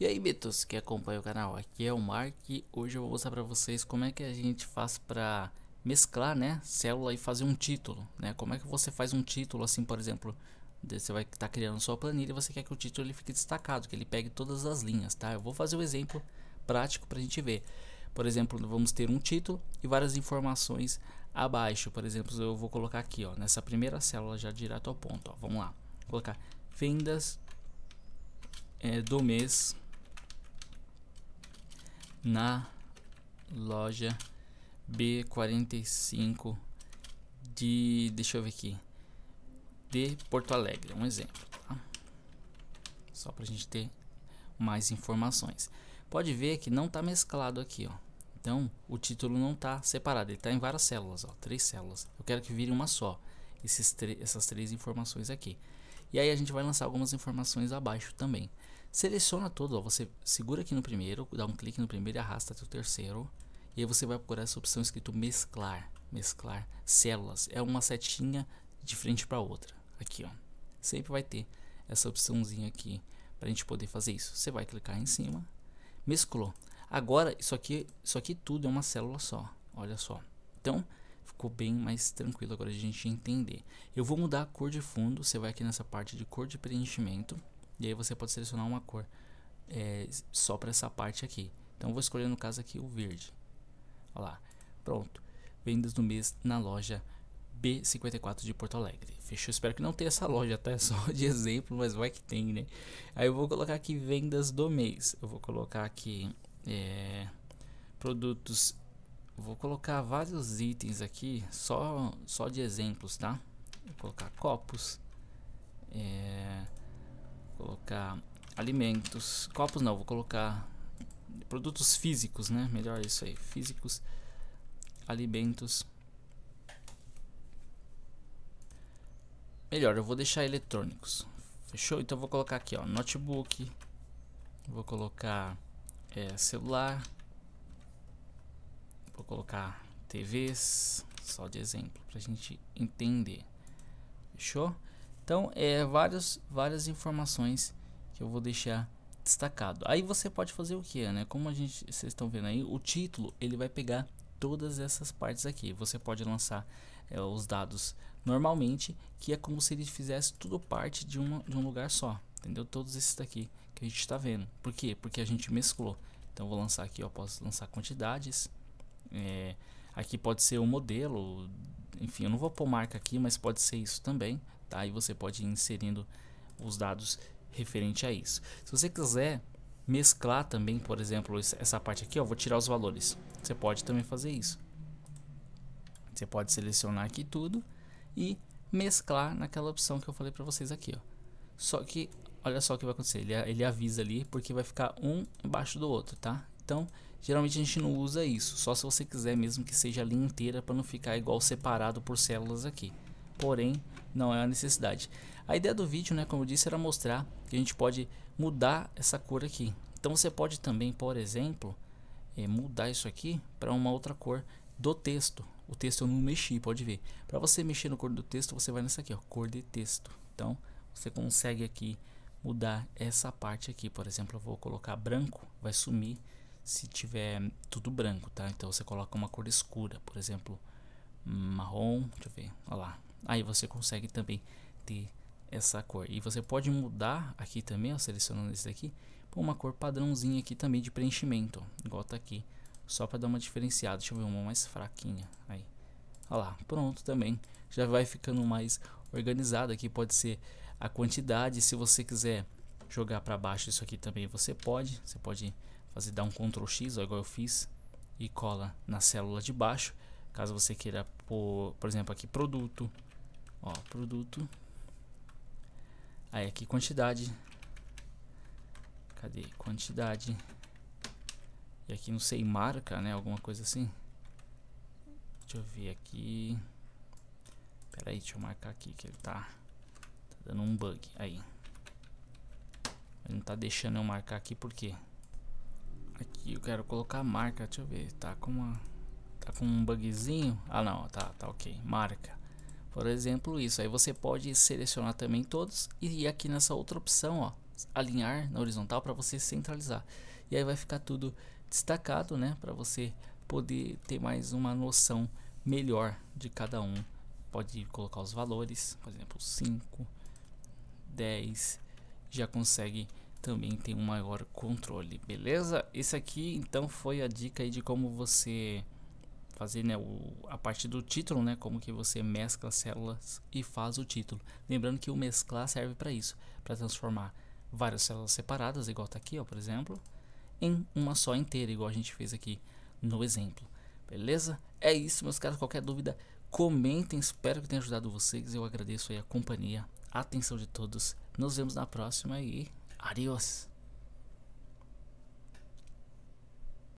E aí Betos que acompanha o canal, aqui é o Mark e hoje eu vou mostrar para vocês como é que a gente faz para mesclar né, célula e fazer um título né? Como é que você faz um título assim, por exemplo, você vai estar tá criando sua planilha e você quer que o título ele fique destacado, que ele pegue todas as linhas, tá? Eu vou fazer um exemplo prático para a gente ver Por exemplo, vamos ter um título e várias informações abaixo Por exemplo, eu vou colocar aqui ó, nessa primeira célula já direto ao ponto ó, Vamos lá, vou colocar vendas é, do mês na loja B45 de deixa eu ver aqui de Porto Alegre, um exemplo, tá? só para a gente ter mais informações. Pode ver que não está mesclado aqui, ó. Então o título não está separado, ele está em várias células, ó, três células. Eu quero que vire uma só, essas três informações aqui. E aí a gente vai lançar algumas informações abaixo também. Seleciona todo, ó, você segura aqui no primeiro, dá um clique no primeiro e arrasta até o terceiro. E aí você vai procurar essa opção escrito mesclar, mesclar células. É uma setinha de frente para outra, aqui ó. Sempre vai ter essa opçãozinha aqui para a gente poder fazer isso. Você vai clicar em cima, mesclou. Agora isso aqui, isso aqui tudo é uma célula só. Olha só. Então ficou bem mais tranquilo agora de a gente entender. Eu vou mudar a cor de fundo. Você vai aqui nessa parte de cor de preenchimento. E aí você pode selecionar uma cor é, só para essa parte aqui. Então vou escolher no caso aqui o verde. Olha lá, pronto. Vendas do mês na loja B54 de Porto Alegre. Fechou? Espero que não tenha essa loja, tá? É só de exemplo, mas vai que tem, né? Aí eu vou colocar aqui vendas do mês. Eu vou colocar aqui é, produtos. Vou colocar vários itens aqui, só, só de exemplos, tá? Vou colocar copos. É, colocar alimentos, copos não, vou colocar produtos físicos, né? Melhor isso aí, físicos, alimentos. Melhor, eu vou deixar eletrônicos. Fechou? Então vou colocar aqui, ó, notebook. Vou colocar é, celular. Vou colocar TVs, só de exemplo, pra gente entender. Fechou? Então, é várias, várias informações que eu vou deixar destacado. Aí você pode fazer o que, né? Como a gente, vocês estão vendo aí, o título ele vai pegar todas essas partes aqui. Você pode lançar é, os dados normalmente, que é como se ele fizesse tudo parte de, uma, de um lugar só, entendeu? Todos esses daqui que a gente está vendo. Por quê? Porque a gente mesclou. Então vou lançar aqui, ó, posso lançar quantidades. É, aqui pode ser o modelo, enfim, eu não vou pôr marca aqui, mas pode ser isso também, Aí tá? você pode ir inserindo os dados referente a isso. Se você quiser mesclar também, por exemplo, essa parte aqui, ó, vou tirar os valores. Você pode também fazer isso. Você pode selecionar aqui tudo e mesclar naquela opção que eu falei para vocês aqui, ó. Só que olha só o que vai acontecer, ele, ele avisa ali porque vai ficar um embaixo do outro, tá? Então, geralmente a gente não usa isso, só se você quiser mesmo que seja a linha inteira para não ficar igual separado por células aqui porém não é uma necessidade. A ideia do vídeo, né, como eu disse, era mostrar que a gente pode mudar essa cor aqui. Então você pode também, por exemplo, é, mudar isso aqui para uma outra cor do texto. O texto eu não mexi, pode ver. Para você mexer no cor do texto, você vai nessa aqui, ó, cor de texto. Então você consegue aqui mudar essa parte aqui. Por exemplo, eu vou colocar branco, vai sumir se tiver tudo branco, tá? Então você coloca uma cor escura, por exemplo, marrom, deixa eu ver, olha lá, aí você consegue também ter essa cor. E você pode mudar aqui também, ó, selecionando esse daqui, por uma cor padrãozinha aqui também de preenchimento, igual tá aqui, só para dar uma diferenciada. Deixa eu ver uma mais fraquinha aí. ó lá, pronto também. Já vai ficando mais organizado aqui, pode ser a quantidade, se você quiser jogar para baixo isso aqui também você pode, você pode fazer dar um Ctrl X, ó, igual eu fiz, e cola na célula de baixo, caso você queira por exemplo, aqui produto, Ó, produto. Aí aqui quantidade. Cadê? Quantidade. E aqui não sei marca, né? Alguma coisa assim. Deixa eu ver aqui. Pera aí, deixa eu marcar aqui que ele tá, tá dando um bug. Aí. Ele não tá deixando eu marcar aqui porque aqui eu quero colocar a marca. Deixa eu ver, tá com uma tá com um bugzinho. Ah, não, tá, tá OK. Marca. Por exemplo, isso. Aí você pode selecionar também todos e aqui nessa outra opção, ó, alinhar na horizontal para você centralizar. E aí vai ficar tudo destacado, né, para você poder ter mais uma noção melhor de cada um. Pode colocar os valores, por exemplo, 5, 10, já consegue também ter um maior controle, beleza? Esse aqui então foi a dica de como você fazer né, o, a parte do título, né, como que você mescla células e faz o título. Lembrando que o mesclar serve para isso, para transformar várias células separadas, igual está aqui, ó, por exemplo, em uma só inteira, igual a gente fez aqui no exemplo. Beleza? É isso, meus caras. Qualquer dúvida, comentem. Espero que tenha ajudado vocês. Eu agradeço a companhia, a atenção de todos. Nos vemos na próxima e adiós!